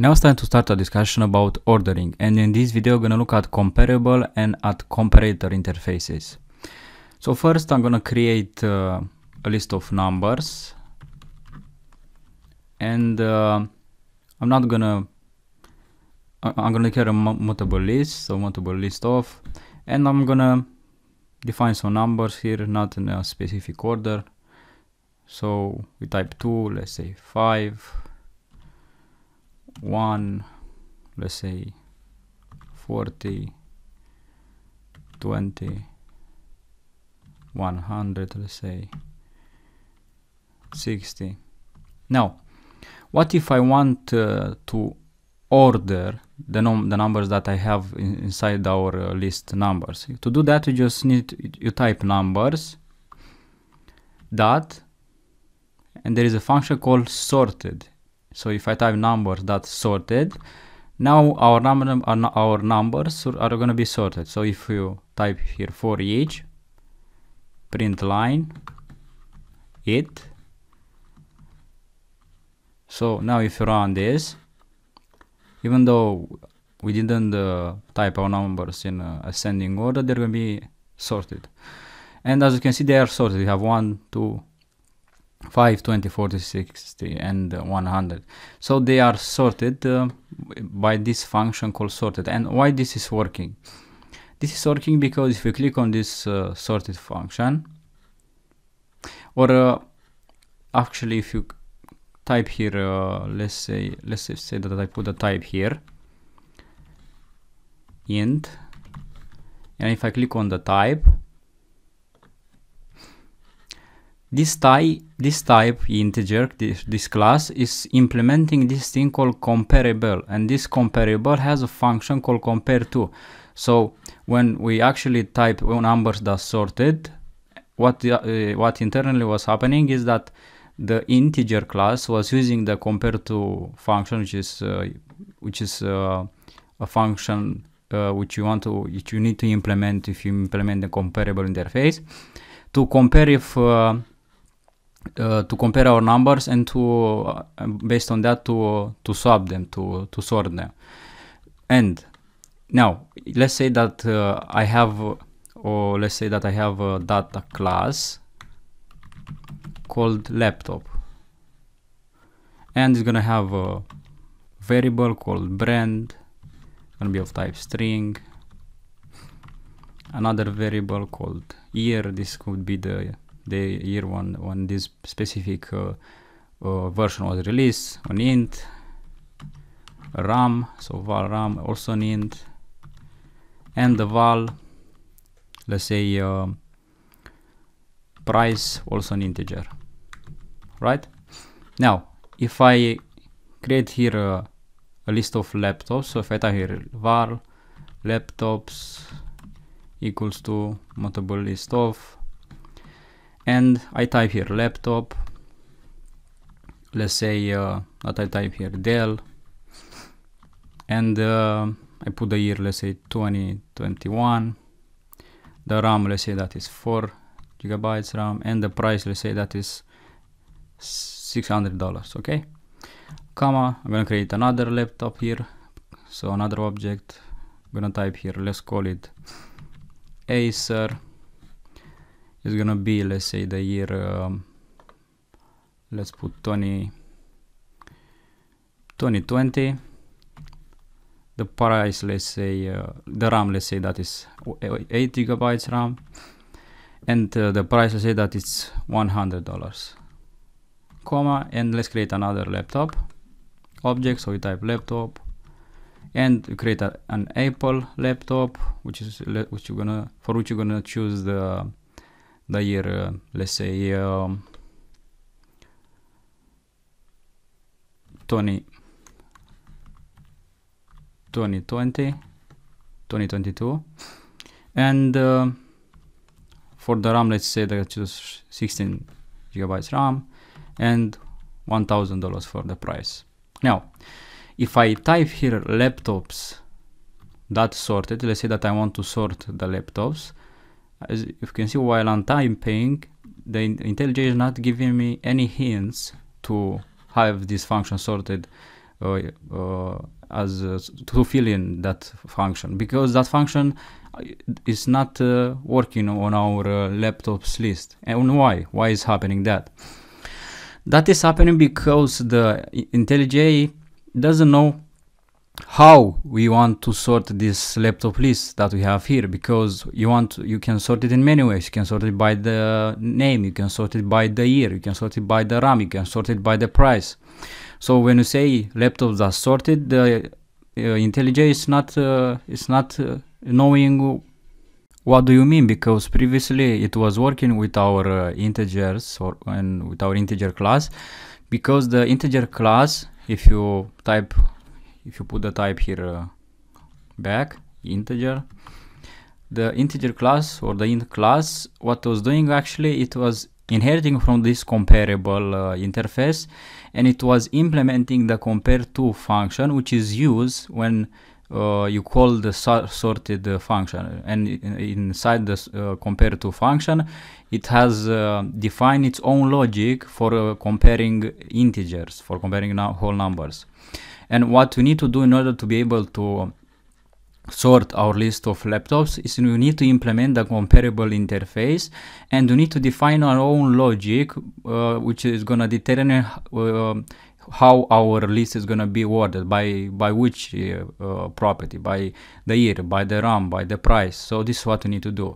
Now it's time to start a discussion about ordering and in this video I'm gonna look at comparable and at comparator interfaces. So first I'm gonna create uh, a list of numbers and uh, I'm not gonna I'm gonna create a mutable list, so mutable list of and I'm gonna define some numbers here, not in a specific order. So we type 2, let's say 5 one let's say 40 20 100 let's say 60 now what if I want uh, to order the, num the numbers that I have in inside our uh, list numbers to do that you just need you type numbers dot and there is a function called sorted so if I type numbers that sorted, now our our numbers are going to be sorted. So if you type here for each, print line, it. So now if you run this, even though we didn't uh, type our numbers in uh, ascending order, they're going to be sorted. And as you can see, they are sorted. We have one, two, 5 20 40 60 and uh, 100 so they are sorted uh, by this function called sorted and why this is working this is working because if you click on this uh, sorted function or uh, actually if you type here uh, let's say let's say that i put a type here int and if i click on the type This type, this type integer, this, this class is implementing this thing called comparable and this comparable has a function called compare to. So when we actually type numbers that sorted, what, uh, what internally was happening is that the integer class was using the compare to function, which is, uh, which is uh, a function uh, which you want to which you need to implement if you implement the comparable interface to compare if uh, uh, to compare our numbers and to uh, based on that to to swap them to to sort them and now let's say that uh, i have or let's say that i have a data class called laptop and it's gonna have a variable called brand gonna be of type string another variable called year this could be the the year when when this specific uh, uh, version was released on int ram so val ram also an int and the val let's say uh, price also an integer right now if i create here a, a list of laptops so if i type here var laptops equals to multiple list of and I type here laptop let's say uh, that I type here Dell and uh, I put the year let's say 2021 the RAM let's say that is 4 gigabytes RAM and the price let's say that is $600 okay comma I'm gonna create another laptop here so another object I'm gonna type here let's call it Acer is gonna be let's say the year um, let's put 20 2020 the price let's say uh, the RAM let's say that is 8 gigabytes RAM and uh, the price let's say that it's $100 comma and let's create another laptop object so we type laptop and create a, an Apple laptop which is which you're gonna for which you're gonna choose the the year, uh, let's say, um, 2020, 2022. And uh, for the RAM, let's say that it's 16 gigabytes RAM and $1,000 for the price. Now, if I type here laptops that sorted, let's say that I want to sort the laptops, as you can see while I'm typing the IntelliJ is not giving me any hints to have this function sorted uh, uh, as uh, to fill in that function because that function uh, is not uh, working on our uh, laptops list and why why is happening that that is happening because the IntelliJ doesn't know how we want to sort this laptop list that we have here because you want you can sort it in many ways you can sort it by the name you can sort it by the year you can sort it by the ram you can sort it by the price so when you say laptops are sorted the uh, IntelliJ is not uh, it's not uh, knowing what do you mean because previously it was working with our uh, integers or and with our integer class because the integer class if you type if you put the type here uh, back integer the integer class or the int class what was doing actually it was inheriting from this comparable uh, interface and it was implementing the compare to function which is used when uh, you call the sorted uh, function and in inside the uh, compare to function it has uh, defined its own logic for comparing integers for comparing no whole numbers and what we need to do in order to be able to sort our list of laptops is we need to implement a comparable interface and we need to define our own logic uh, which is going to determine uh, how our list is going to be ordered by by which uh, uh, property by the year by the ram by the price so this is what we need to do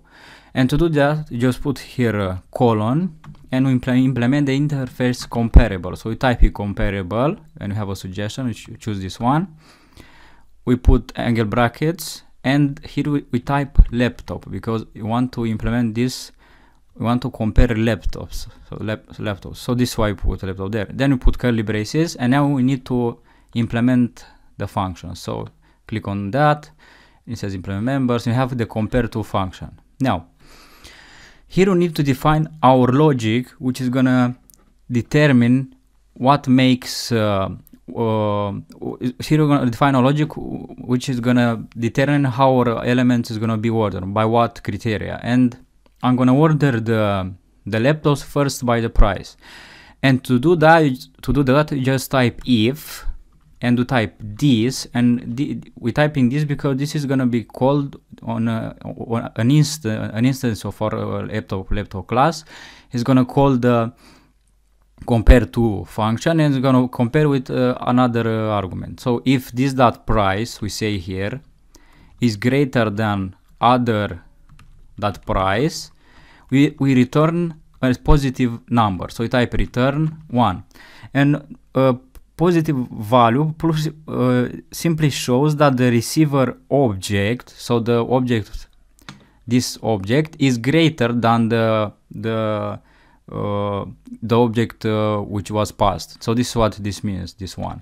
and to do that, just put here a colon and we impl implement the interface comparable. So we type in comparable and we have a suggestion, we choose this one. We put angle brackets and here we, we type laptop because we want to implement this we want to compare laptops so lap laptops so this why we put laptop there then we put curly braces and now we need to implement the function so click on that it says implement members we have the compare to function now here we need to define our logic, which is gonna determine what makes uh, uh, here we're gonna define a logic which is gonna determine how our elements is gonna be ordered by what criteria and I'm gonna order the the laptops first by the price and to do that to do that just type if and to type this and we type typing this because this is going to be called on, a, on an, inst an instance of our laptop laptop class it's going to call the compare to function and it's going to compare with uh, another uh, argument so if this dot price we say here is greater than other dot price we we return a positive number so we type return one and uh, positive value plus uh, simply shows that the receiver object, so the object, this object is greater than the the uh, the object uh, which was passed. So this is what this means. This one.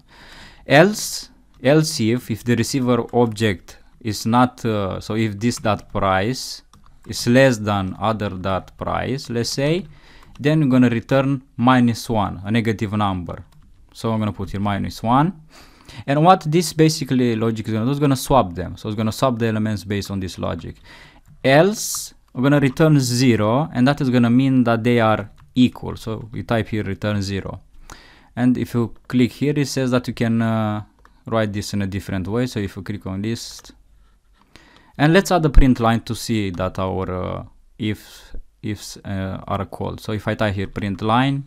Else, else if if the receiver object is not uh, so if this dot price is less than other dot price, let's say, then we are gonna return minus one, a negative number. So I'm going to put here minus 1. And what this basically logic is going to do is going to swap them. So it's going to swap the elements based on this logic. Else, we're going to return 0, and that is going to mean that they are equal. So we type here return 0. And if you click here, it says that you can uh, write this in a different way. So if you click on this, and let's add a print line to see that our uh, ifs, ifs uh, are called. So if I type here print line,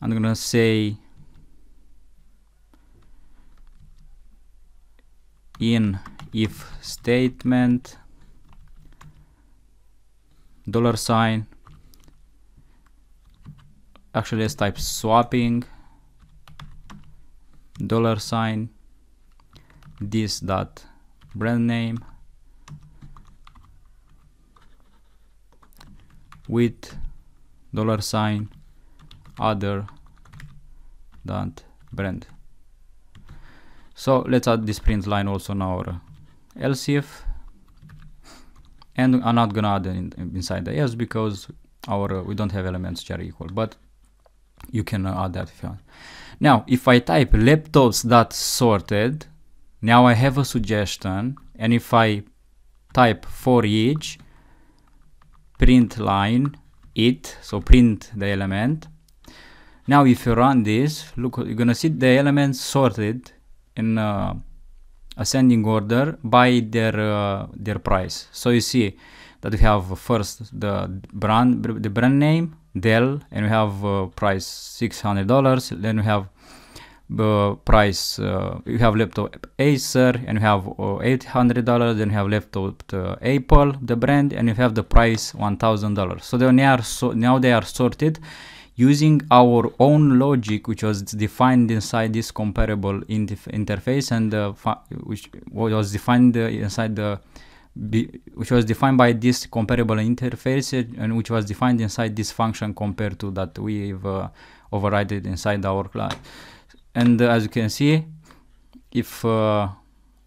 I'm going to say in if statement dollar sign actually let's type swapping dollar sign this dot brand name with dollar sign other than brand so let's add this print line also in our LCF. And I'm not gonna add it in, inside the else because our uh, we don't have elements which are equal, but you can uh, add that if you want. Now, if I type laptops sorted, now I have a suggestion, and if I type for each print line it, so print the element. Now, if you run this, look, you're gonna see the elements sorted in uh, ascending order by their uh, their price. So you see that we have first the brand the brand name Dell, and we have uh, price six hundred dollars. Then we have uh, price uh, you have laptop Acer and we have uh, $800 then we have laptop uh, Apple the brand and we have the price $1000 so they are so now they are sorted using our own logic, which was defined inside this comparable interf interface and uh, which was defined uh, inside the which was defined by this comparable interface uh, and which was defined inside this function compared to that we've uh, overridden inside our class. And uh, as you can see, if uh,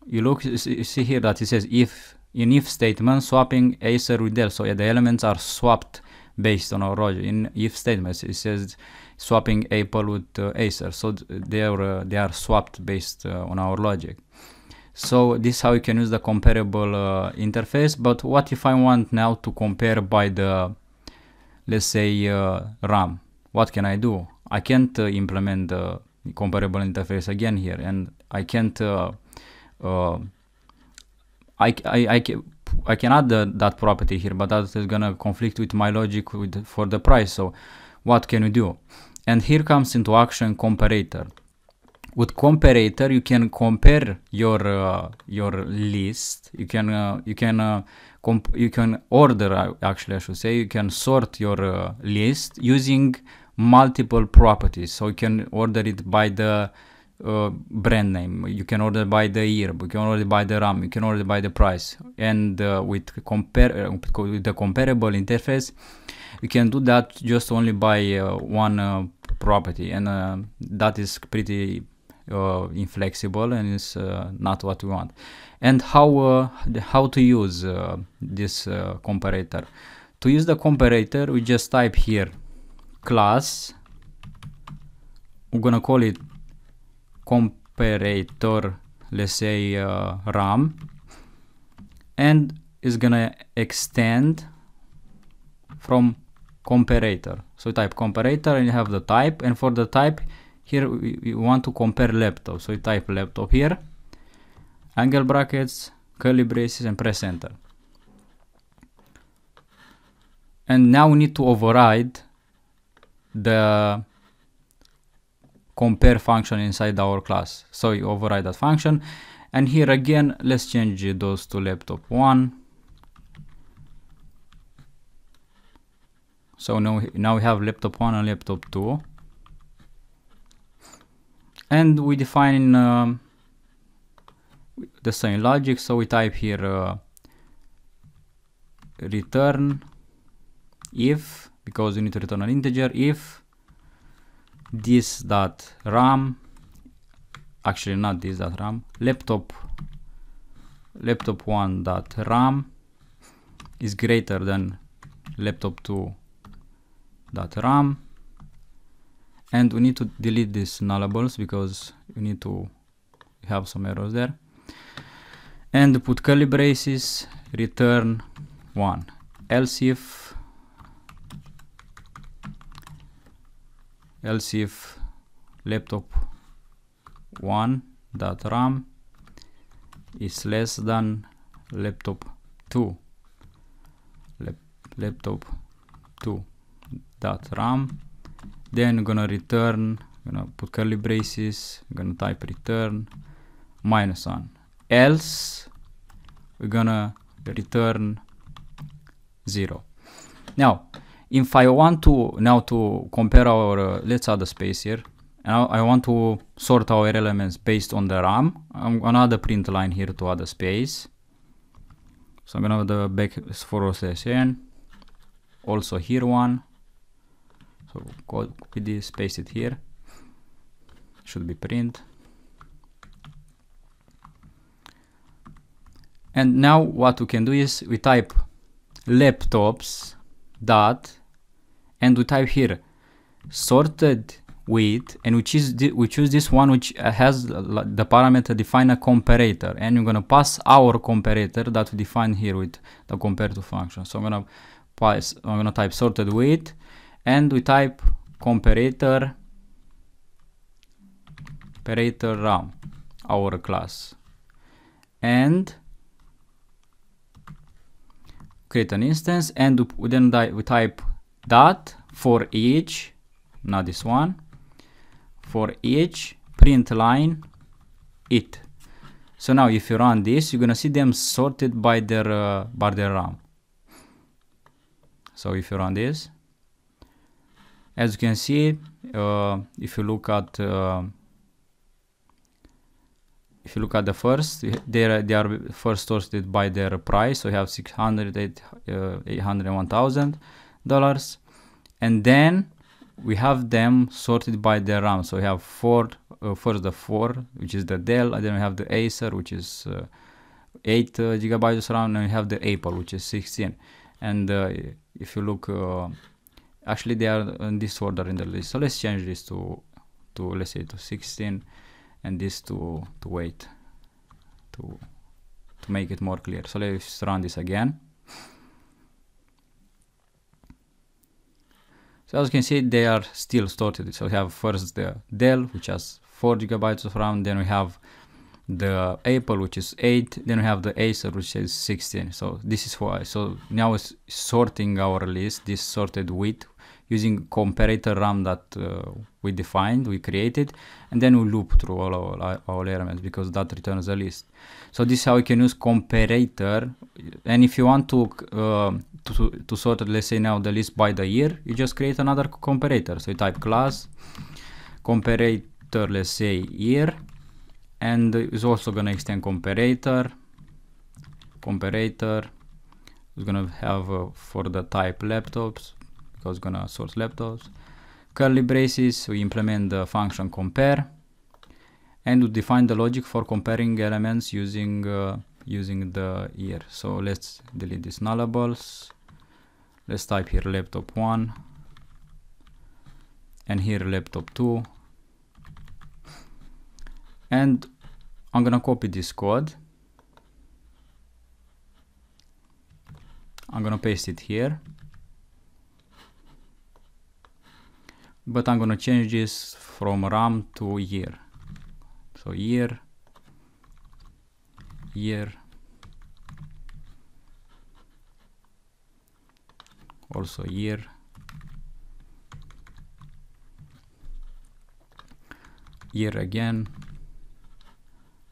you look, you see here that it says if in if statement swapping acer with del, so yeah, the elements are swapped based on our logic, In if statements, it says swapping Apple with uh, Acer, so they are uh, they are swapped based uh, on our logic. So this is how you can use the comparable uh, interface. But what if I want now to compare by the, let's say, RAM? What can I do? I can't implement the comparable interface again here, and I can't. I, I, I I can add the, that property here, but that is gonna conflict with my logic with, for the price. So what can we do? And here comes into action comparator. With comparator, you can compare your uh, your list. You can uh, you can uh, you can order uh, actually I should say you can sort your uh, list using multiple properties. So you can order it by the uh, brand name. You can order by the year, you can order by the RAM, you can order by the price. And uh, with, compare, uh, with the comparable interface, you can do that just only by uh, one uh, property. And uh, that is pretty inflexible and is not what we want. And how, how to use this comparator? To use the comparator, we just type here class. We're gonna call it comparator, let's say uh, RAM, and is gonna extend from comparator. So type comparator and you have the type and for the type here we, we want to compare laptop. So you type laptop here, angle brackets, curly braces and press enter. And now we need to override the compare function inside our class. So you override that function. And here again, let's change those to laptop one. So now, now we have laptop one and laptop two. And we define um, the same logic. So we type here uh, return if, because you need to return an integer, if this dot ram actually not this dot ram laptop laptop one dot ram is greater than laptop two dot ram and we need to delete these nullables because you need to have some errors there and put curly braces return one else if else if laptop 1 dot ram is less than laptop 2 Lap laptop 2 dot ram then gonna return gonna put curly braces gonna type return minus one else we're gonna return zero now if I want to now to compare our, uh, let's add a space here. Now I want to sort our elements based on the RAM. I'm gonna add a print line here to add a space. So I'm gonna have the back for session. Also here one. So copy this, paste it here. Should be print. And now what we can do is we type laptops dot and we type here sorted with and we choose, the, we choose this one which has the parameter define a comparator and we're going to pass our comparator that we define here with the compare to function so i'm going to pass i'm going to type sorted with and we type comparator comparator ram our class and create an instance and then we type dot for each, not this one, for each print line it. So now if you run this, you're gonna see them sorted by their, uh, by their RAM. So if you run this, as you can see, uh, if you look at uh, if you look at the first, they are, they are first sorted by their price. So you have 600, eight, uh, 800, $1,000 dollars. And then we have them sorted by their RAM. So we have four, uh, first the four, which is the Dell, and then we have the Acer, which is uh, eight uh, gigabytes of RAM, and we have the Apple, which is 16. And uh, if you look, uh, actually they are in this order in the list. So let's change this to, to let's say to 16 and this to, to wait to, to make it more clear. So let's run this again. So as you can see, they are still sorted. So we have first the Dell, which has four gigabytes of RAM. Then we have the Apple, which is eight. Then we have the Acer, which is 16. So this is why. So now it's sorting our list. This sorted with using comparator RAM that uh, we defined, we created, and then we loop through all our, all elements because that returns a list. So this is how you can use comparator. And if you want to, uh, to, to sort, let's say now the list by the year, you just create another comparator. So you type class, comparator, let's say year, and it's also gonna extend comparator, comparator, it's gonna have uh, for the type laptops, I'm gonna source laptops. Curly braces, we implement the function compare and we define the logic for comparing elements using uh, using the year. So let's delete these nullables. Let's type here laptop one and here laptop two. And I'm gonna copy this code. I'm gonna paste it here but I'm gonna change this from RAM to year. So year, year, also year. year again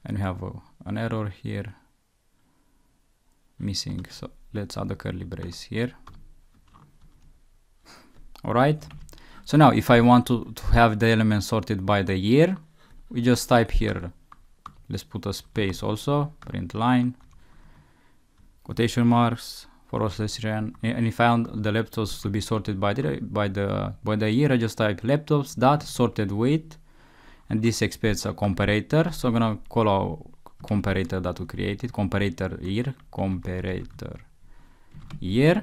and we have uh, an error here missing so let's add a curly brace here all right so now if I want to, to have the elements sorted by the year, we just type here, let's put a space also, print line, quotation marks, for Ostasian. And if I want the laptops to be sorted by the, by the, by the year, I just type laptops dot sorted with, and this expects a comparator. So I'm gonna call our comparator that we created, comparator year, comparator year,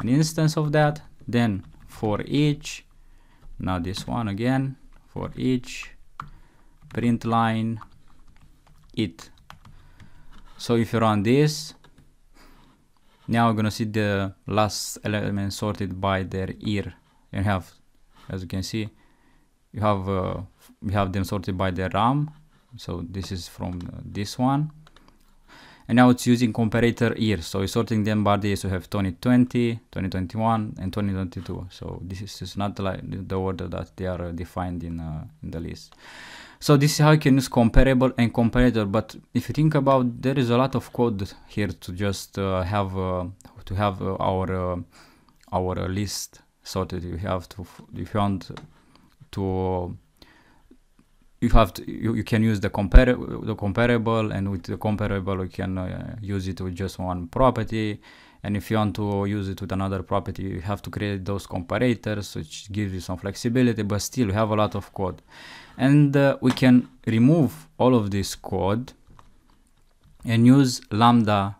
an instance of that. Then for each now this one again for each print line it so if you run this now we're gonna see the last element sorted by their ear. and have as you can see you have uh, we have them sorted by the RAM so this is from this one and now it's using comparator years. So it's sorting them by the years. we have 2020, 2021, and 2022. So this is not like the order that they are uh, defined in, uh, in the list. So this is how you can use comparable and comparator. But if you think about, there is a lot of code here to just uh, have uh, to have uh, our uh, our list sorted. You have to if you want to you have to, you, you can use the compare the comparable and with the comparable you can uh, use it with just one property and if you want to use it with another property you have to create those comparators which gives you some flexibility but still we have a lot of code and uh, we can remove all of this code and use lambda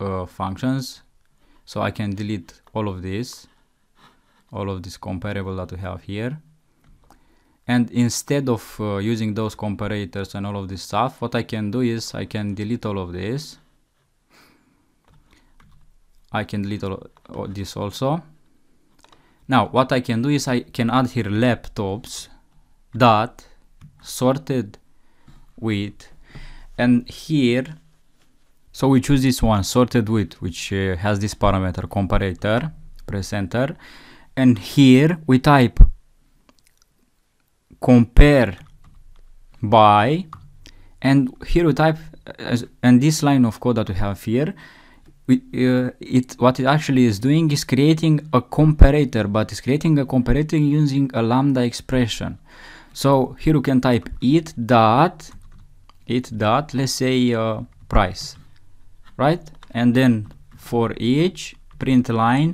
uh, functions so I can delete all of this all of this comparable that we have here and instead of uh, using those comparators and all of this stuff what I can do is I can delete all of this I can delete all, of this also now what I can do is I can add here laptops dot sorted with and here so we choose this one sorted with which uh, has this parameter comparator press enter and here we type compare by and here we type uh, and this line of code that we have here we, uh, it what it actually is doing is creating a comparator but it's creating a comparator using a lambda expression so here we can type it dot it dot let's say uh, price right and then for each print line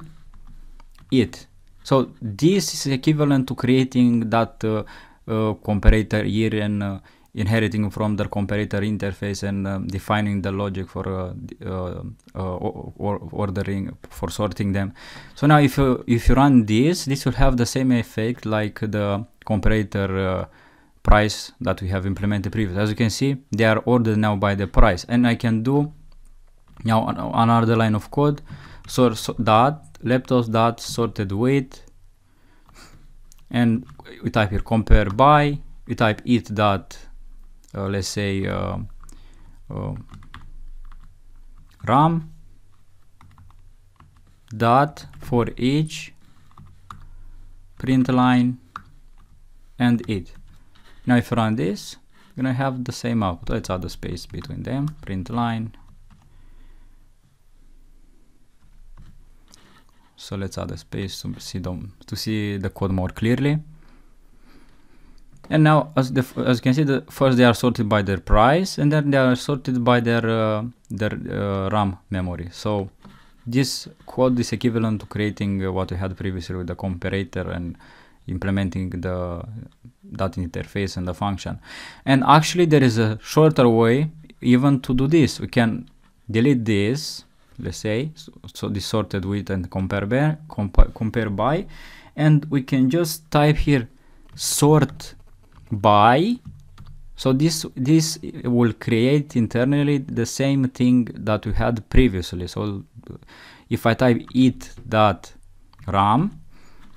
it so this is equivalent to creating that uh, uh, comparator here and uh, inheriting from the comparator interface and um, defining the logic for uh, uh, uh, or ordering for sorting them. So now if you, if you run this, this will have the same effect like the comparator uh, price that we have implemented previous. As you can see, they are ordered now by the price and I can do now another line of code. So, so dot laptops dot sorted weight and we type here compare by we type it dot uh, let's say uh, uh, ram dot for each print line and it now if I run this i are gonna have the same output let's add the space between them print line So let's add a space to see them to see the code more clearly. And now, as the as you can see, the first they are sorted by their price, and then they are sorted by their uh, their uh, RAM memory. So this code is equivalent to creating uh, what we had previously with the comparator and implementing the that interface and the function. And actually, there is a shorter way even to do this. We can delete this let's say so, so this sorted with and compare by, comp compare by and we can just type here sort by so this this will create internally the same thing that we had previously so if I type it dot ram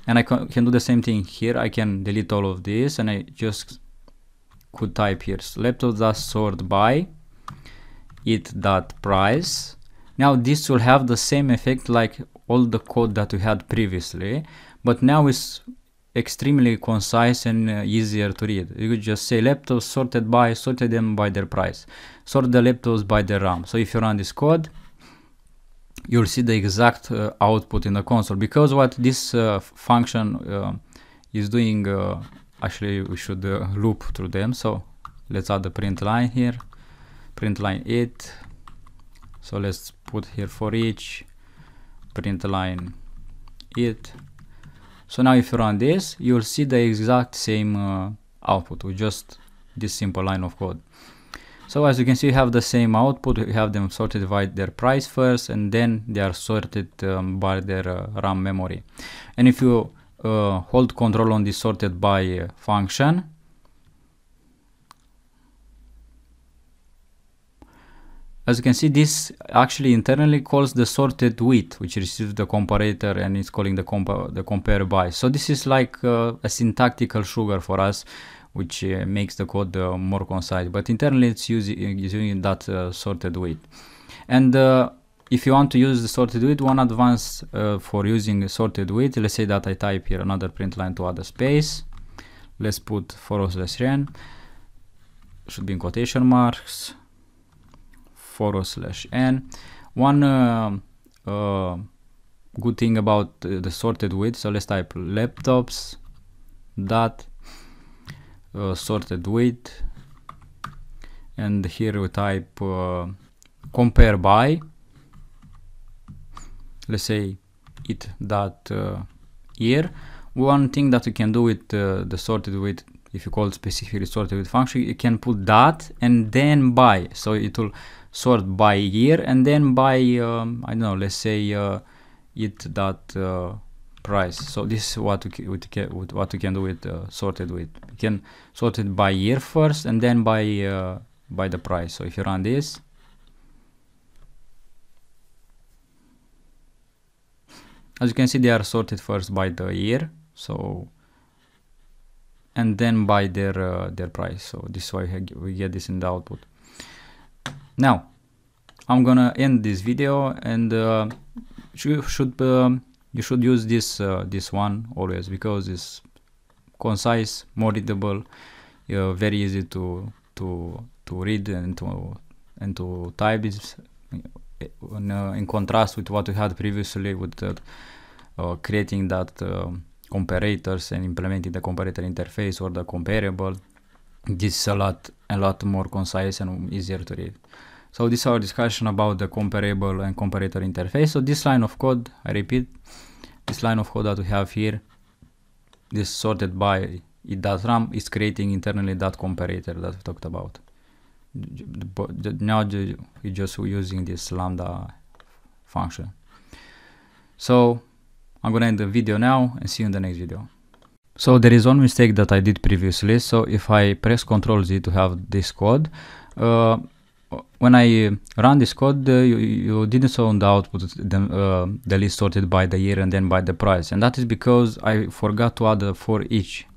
and I can do the same thing here I can delete all of this and I just could type here so laptop dot sort by it dot price now this will have the same effect like all the code that we had previously, but now it's extremely concise and uh, easier to read. You could just say laptops sorted by, sorted them by their price. Sort the laptops by their RAM. So if you run this code, you'll see the exact uh, output in the console because what this uh, function uh, is doing, uh, actually we should uh, loop through them. So let's add the print line here, print line 8, so let's put here for each print line it so now if you run this you'll see the exact same uh, output with just this simple line of code so as you can see you have the same output you have them sorted by their price first and then they are sorted um, by their uh, RAM memory and if you uh, hold control on the sorted by uh, function As you can see, this actually internally calls the sorted width, which receives the comparator and it's calling the, compa the compare by. So this is like uh, a syntactical sugar for us, which uh, makes the code uh, more concise. But internally, it's using, using that uh, sorted width. And uh, if you want to use the sorted width, one advance uh, for using sorted width, let's say that I type here another print line to add a space. Let's put forward slash ren. Should be in quotation marks forward slash n. One uh, uh, good thing about uh, the sorted width, so let's type laptops dot uh, sorted width and here we type uh, compare by let's say it dot year one thing that you can do with uh, the sorted with if you call specifically sorted with function you can put dot and then by so it will sort by year and then by um, I don't know let's say uh, it dot uh, price so this is what we, can, what we can do with uh, sorted with we can sort it by year first and then by uh, by the price so if you run this as you can see they are sorted first by the year so and then by their uh, their price so this is why we get this in the output now, I'm gonna end this video and uh, you should uh, you should use this uh, this one always because it's concise, more readable, uh, very easy to to to read and to and to type this uh, in, uh, in contrast with what we had previously with uh, uh creating that comparators and implementing the comparator interface or the comparable. This is a lot a lot more concise and easier to read. So this is our discussion about the comparable and comparator interface. So this line of code, I repeat, this line of code that we have here, this sorted by it.ram is creating internally that comparator that we talked about. Now we're just using this lambda function. So I'm gonna end the video now and see you in the next video. So there is one mistake that I did previously. So if I press Ctrl Z to have this code, uh, when I uh, run this code, uh, you, you didn't saw on the output the, uh, the list sorted by the year and then by the price. And that is because I forgot to add a for each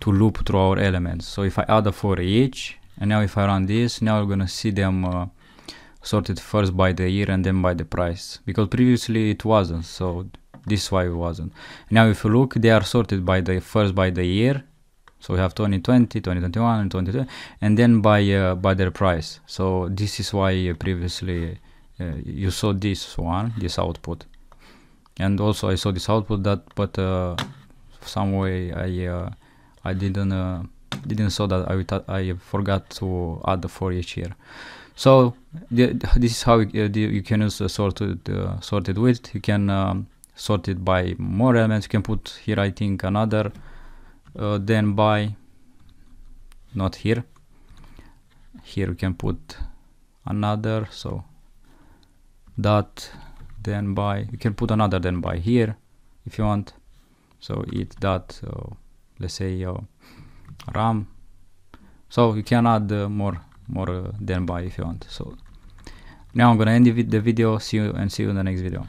to loop through our elements. So if I add a for each, and now if I run this, now we are gonna see them uh, sorted first by the year and then by the price. Because previously it wasn't, so this is why it wasn't. Now if you look, they are sorted by the first by the year, so we have 2020, 2021, and 2022, and then by uh, by their price. So this is why uh, previously uh, you saw this one, this output, and also I saw this output that, but uh, some way I uh, I didn't uh, didn't saw that I I forgot to add the for each year. So this is how you, you can use the sorted sorted width. You can um, sort it by more elements. You can put here I think another uh, then by not here here we can put another so dot then by you can put another then by here if you want so it dot uh, let's say uh, ram so you can add uh, more more uh, than by if you want so now i'm gonna end the video see you and see you in the next video